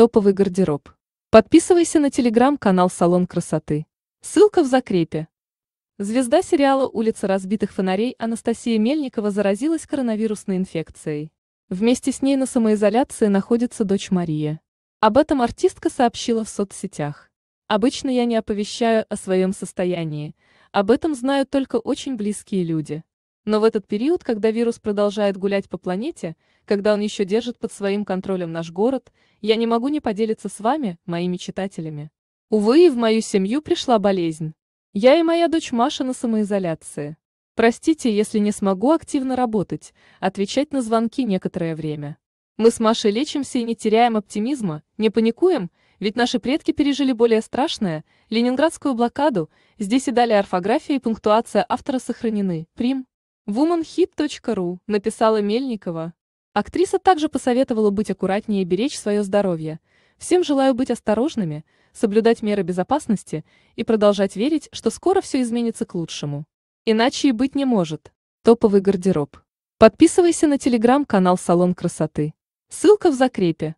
Топовый гардероб. Подписывайся на телеграм-канал «Салон красоты». Ссылка в закрепе. Звезда сериала «Улица разбитых фонарей» Анастасия Мельникова заразилась коронавирусной инфекцией. Вместе с ней на самоизоляции находится дочь Мария. Об этом артистка сообщила в соцсетях. «Обычно я не оповещаю о своем состоянии. Об этом знают только очень близкие люди». Но в этот период, когда вирус продолжает гулять по планете, когда он еще держит под своим контролем наш город, я не могу не поделиться с вами, моими читателями. Увы, и в мою семью пришла болезнь. Я и моя дочь Маша на самоизоляции. Простите, если не смогу активно работать, отвечать на звонки некоторое время. Мы с Машей лечимся и не теряем оптимизма, не паникуем, ведь наши предки пережили более страшное, ленинградскую блокаду, здесь и далее орфография и пунктуация автора сохранены, прим womanhit.ru, написала Мельникова. Актриса также посоветовала быть аккуратнее и беречь свое здоровье. Всем желаю быть осторожными, соблюдать меры безопасности и продолжать верить, что скоро все изменится к лучшему. Иначе и быть не может. Топовый гардероб. Подписывайся на телеграм-канал «Салон красоты». Ссылка в закрепе.